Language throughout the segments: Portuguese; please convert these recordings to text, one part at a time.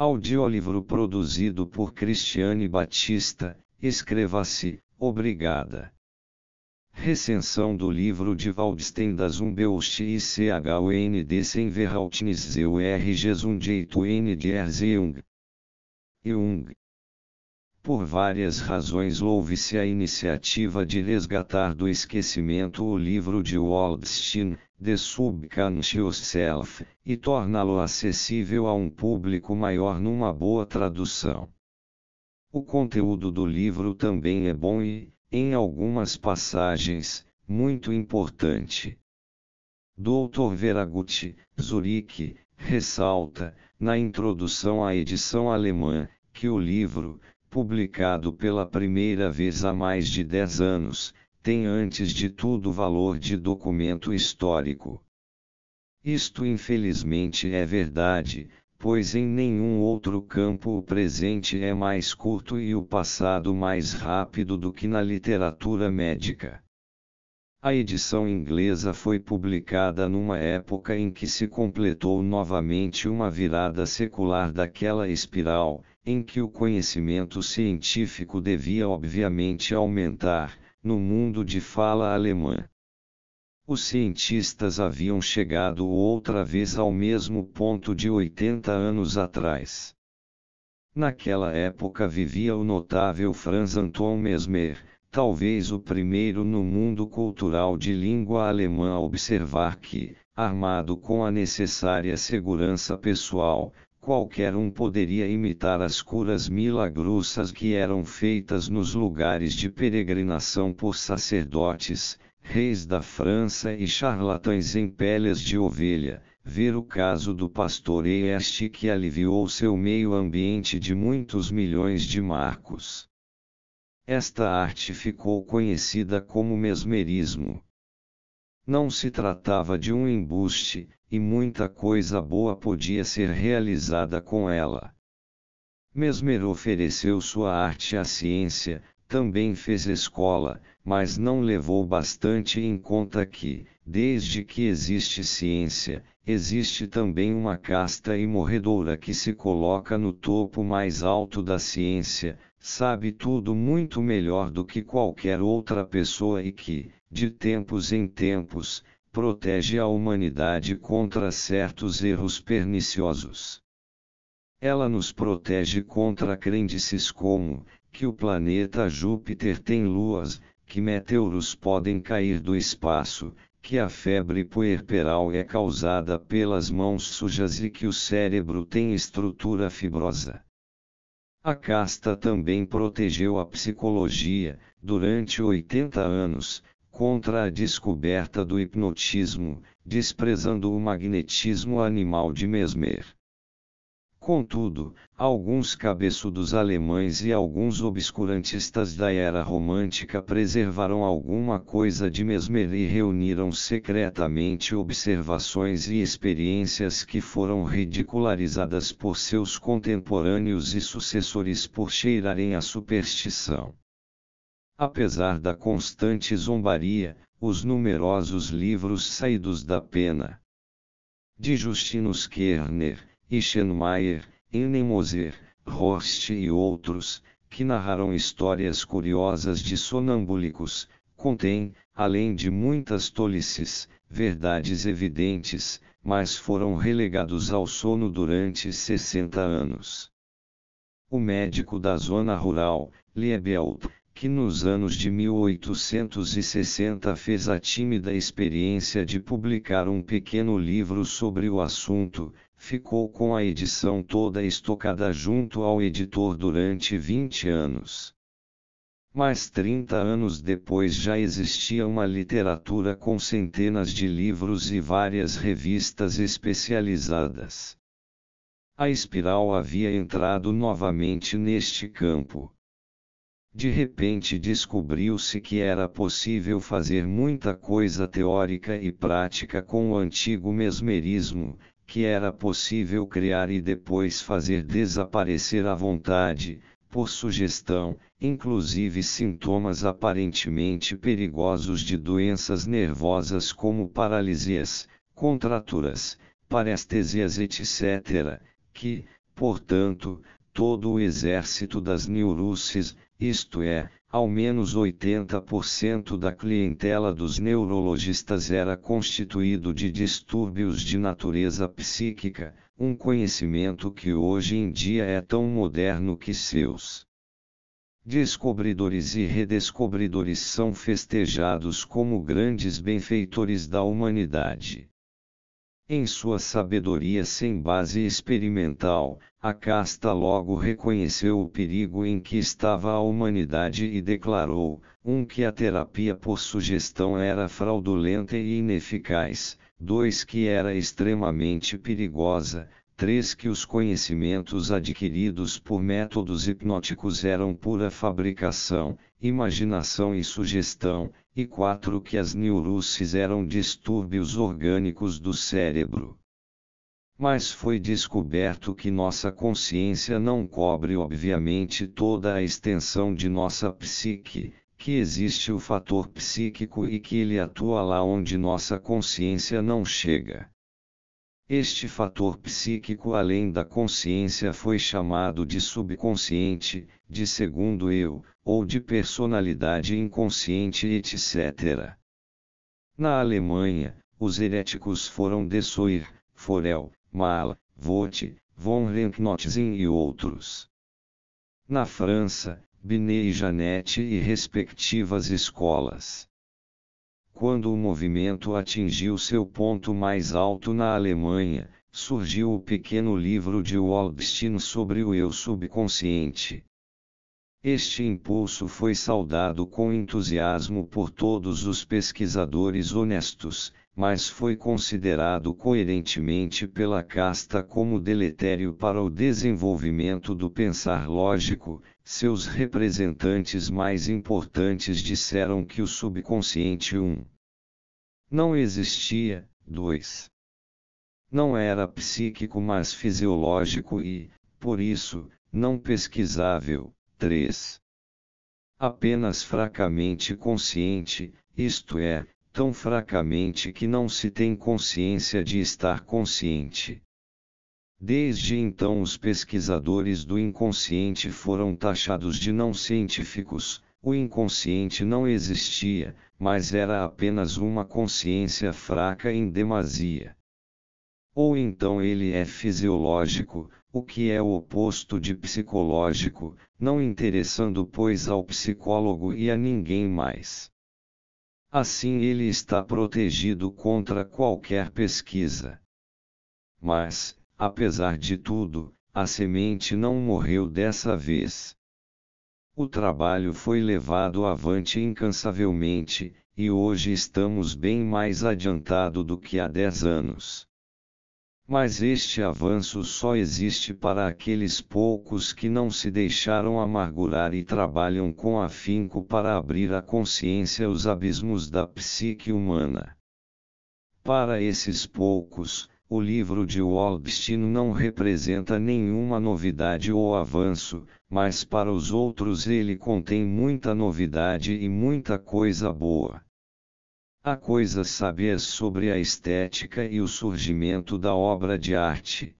Audiolivro produzido por Cristiane Batista, escreva-se, obrigada. Recensão do livro de Waldstein da Zumbeust e CHUND sem Verhaltnis ZUR Gesundheit Jung. Jung. Por várias razões houve-se a iniciativa de resgatar do esquecimento o livro de Waldstein, The Subconscious Self, e torná-lo acessível a um público maior numa boa tradução. O conteúdo do livro também é bom e, em algumas passagens, muito importante. Dr. Veragut, Zurich, ressalta, na introdução à edição alemã, que o livro, publicado pela primeira vez há mais de 10 anos, tem antes de tudo valor de documento histórico. Isto infelizmente é verdade, pois em nenhum outro campo o presente é mais curto e o passado mais rápido do que na literatura médica. A edição inglesa foi publicada numa época em que se completou novamente uma virada secular daquela espiral, em que o conhecimento científico devia obviamente aumentar, no mundo de fala alemã. Os cientistas haviam chegado outra vez ao mesmo ponto de 80 anos atrás. Naquela época vivia o notável Franz Anton Mesmer, talvez o primeiro no mundo cultural de língua alemã a observar que, armado com a necessária segurança pessoal, Qualquer um poderia imitar as curas milagrosas que eram feitas nos lugares de peregrinação por sacerdotes, reis da França e charlatães em peles de ovelha, ver o caso do pastor Este que aliviou seu meio ambiente de muitos milhões de marcos. Esta arte ficou conhecida como mesmerismo. Não se tratava de um embuste, e muita coisa boa podia ser realizada com ela. Mesmer ofereceu sua arte à ciência, também fez escola, mas não levou bastante em conta que, desde que existe ciência, existe também uma casta e morredoura que se coloca no topo mais alto da ciência, sabe tudo muito melhor do que qualquer outra pessoa e que, de tempos em tempos, protege a humanidade contra certos erros perniciosos. Ela nos protege contra crendices como que o planeta Júpiter tem luas, que meteoros podem cair do espaço, que a febre puerperal é causada pelas mãos sujas e que o cérebro tem estrutura fibrosa. A casta também protegeu a psicologia, durante 80 anos, contra a descoberta do hipnotismo, desprezando o magnetismo animal de Mesmer. Contudo, alguns cabeçudos alemães e alguns obscurantistas da era romântica preservaram alguma coisa de Mesmer e reuniram secretamente observações e experiências que foram ridicularizadas por seus contemporâneos e sucessores por cheirarem a superstição. Apesar da constante zombaria, os numerosos livros saídos da pena de Justinus Kerner, Eschenmayer, Ennemoser, Horst e outros, que narraram histórias curiosas de sonâmbulicos, contém, além de muitas tolices, verdades evidentes, mas foram relegados ao sono durante 60 anos. O médico da zona rural, Liebelt, que nos anos de 1860 fez a tímida experiência de publicar um pequeno livro sobre o assunto, ficou com a edição toda estocada junto ao editor durante 20 anos. Mas 30 anos depois já existia uma literatura com centenas de livros e várias revistas especializadas. A espiral havia entrado novamente neste campo de repente descobriu-se que era possível fazer muita coisa teórica e prática com o antigo mesmerismo, que era possível criar e depois fazer desaparecer à vontade, por sugestão, inclusive sintomas aparentemente perigosos de doenças nervosas como paralisias, contraturas, parestesias, etc., que, portanto, todo o exército das neuruces, isto é, ao menos 80% da clientela dos neurologistas era constituído de distúrbios de natureza psíquica, um conhecimento que hoje em dia é tão moderno que seus descobridores e redescobridores são festejados como grandes benfeitores da humanidade. Em sua sabedoria sem base experimental, a casta logo reconheceu o perigo em que estava a humanidade e declarou: um que a terapia por sugestão era fraudulenta e ineficaz, 2 que era extremamente perigosa, 3 que os conhecimentos adquiridos por métodos hipnóticos eram pura fabricação, imaginação e sugestão, e 4 que as neurosis eram distúrbios orgânicos do cérebro. Mas foi descoberto que nossa consciência não cobre obviamente toda a extensão de nossa psique, que existe o fator psíquico e que ele atua lá onde nossa consciência não chega. Este fator psíquico além da consciência foi chamado de subconsciente, de segundo eu, ou de personalidade inconsciente, etc. Na Alemanha, os heréticos foram Dessoir, Forel, Mahl, Vogt, von Renknotzin e outros. Na França, Binet e Janete e respectivas escolas. Quando o movimento atingiu seu ponto mais alto na Alemanha, surgiu o pequeno livro de Waldstein sobre o eu subconsciente. Este impulso foi saudado com entusiasmo por todos os pesquisadores honestos, mas foi considerado coerentemente pela casta como deletério para o desenvolvimento do pensar lógico, seus representantes mais importantes disseram que o subconsciente 1 um, não existia, 2 não era psíquico mas fisiológico e, por isso, não pesquisável. 3. Apenas fracamente consciente, isto é, tão fracamente que não se tem consciência de estar consciente. Desde então, os pesquisadores do inconsciente foram taxados de não científicos. O inconsciente não existia, mas era apenas uma consciência fraca em demasia. Ou então ele é fisiológico, o que é o oposto de psicológico, não interessando pois ao psicólogo e a ninguém mais. Assim ele está protegido contra qualquer pesquisa. Mas, Apesar de tudo, a semente não morreu dessa vez. O trabalho foi levado avante incansavelmente, e hoje estamos bem mais adiantado do que há dez anos. Mas este avanço só existe para aqueles poucos que não se deixaram amargurar e trabalham com afinco para abrir a consciência os abismos da psique humana. Para esses poucos, o livro de Walbstein não representa nenhuma novidade ou avanço, mas para os outros ele contém muita novidade e muita coisa boa. Há coisas sabias é sobre a estética e o surgimento da obra de arte.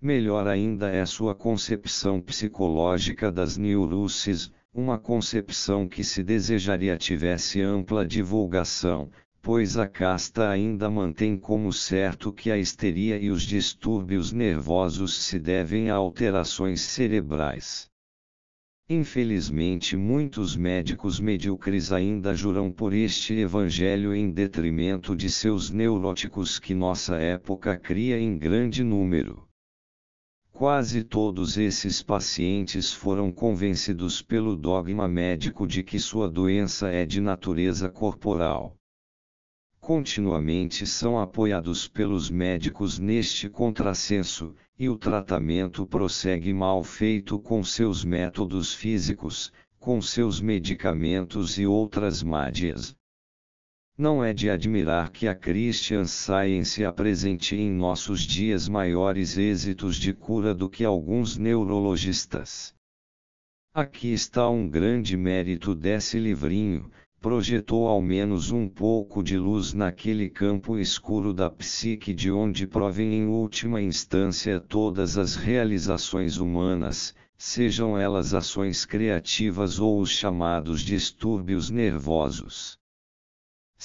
Melhor ainda é sua concepção psicológica das neurosis, uma concepção que se desejaria tivesse ampla divulgação, pois a casta ainda mantém como certo que a histeria e os distúrbios nervosos se devem a alterações cerebrais. Infelizmente, muitos médicos medíocres ainda juram por este evangelho em detrimento de seus neuróticos que nossa época cria em grande número. Quase todos esses pacientes foram convencidos pelo dogma médico de que sua doença é de natureza corporal continuamente são apoiados pelos médicos neste contrassenso, e o tratamento prossegue mal feito com seus métodos físicos, com seus medicamentos e outras mádias. Não é de admirar que a Christian Science apresente em nossos dias maiores êxitos de cura do que alguns neurologistas. Aqui está um grande mérito desse livrinho, projetou ao menos um pouco de luz naquele campo escuro da psique de onde provém em última instância todas as realizações humanas, sejam elas ações criativas ou os chamados distúrbios nervosos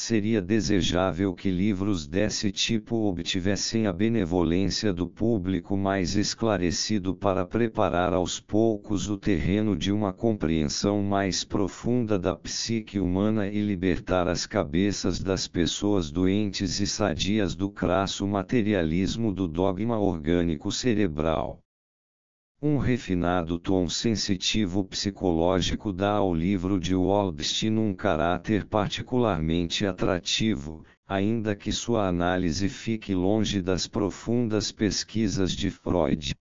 seria desejável que livros desse tipo obtivessem a benevolência do público mais esclarecido para preparar aos poucos o terreno de uma compreensão mais profunda da psique humana e libertar as cabeças das pessoas doentes e sadias do crasso materialismo do dogma orgânico cerebral. Um refinado tom sensitivo psicológico dá ao livro de Waldstein um caráter particularmente atrativo, ainda que sua análise fique longe das profundas pesquisas de Freud.